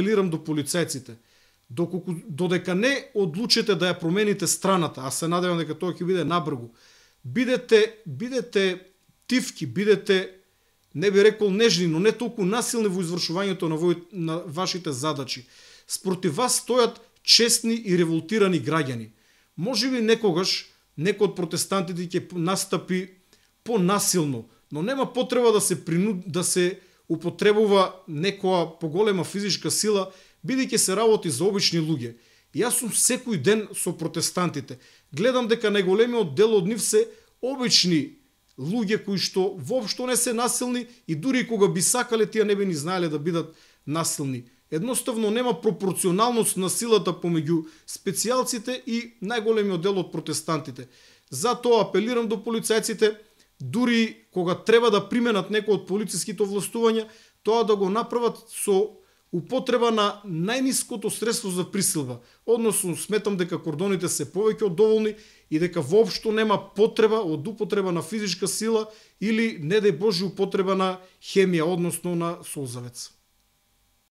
апелирам до полицајците, доколку додека не одлучите да ја промените страната, а се надевам дека тоа ќе биде набргу, бидете бидете тивки, бидете не би рекол нежни, но не толку насилни во извршувањето на, во, на вашите задачи. Спротив вас стојат честни и револтирани граѓани. Може би некогаш некој од протестантите ќе настапи понасилно, но нема потреба да се принуд, да се употребува некоја поголема физичка сила, бидејќи се работи за обични луѓе. јас сум секој ден со протестантите. Гледам дека најголемиот дел од нив се обични луѓе кои што воопшто не се насилни и дури кога би сакале тие не би ни знаеле да бидат насилни. Едноставно нема пропорционалност на силата помеѓу специјалците и најголемиот дел од протестантите. Затоа апелирам до полицајците дури кога треба да применат некој од полициските овластувања, тоа да го направат со употреба на најниското средство за присилба. Односно, сметам дека кордоните се повеќе од доволни и дека воопшто нема потреба од употреба на физичка сила или, не дај Боже, употреба на хемија, односно на солзавец.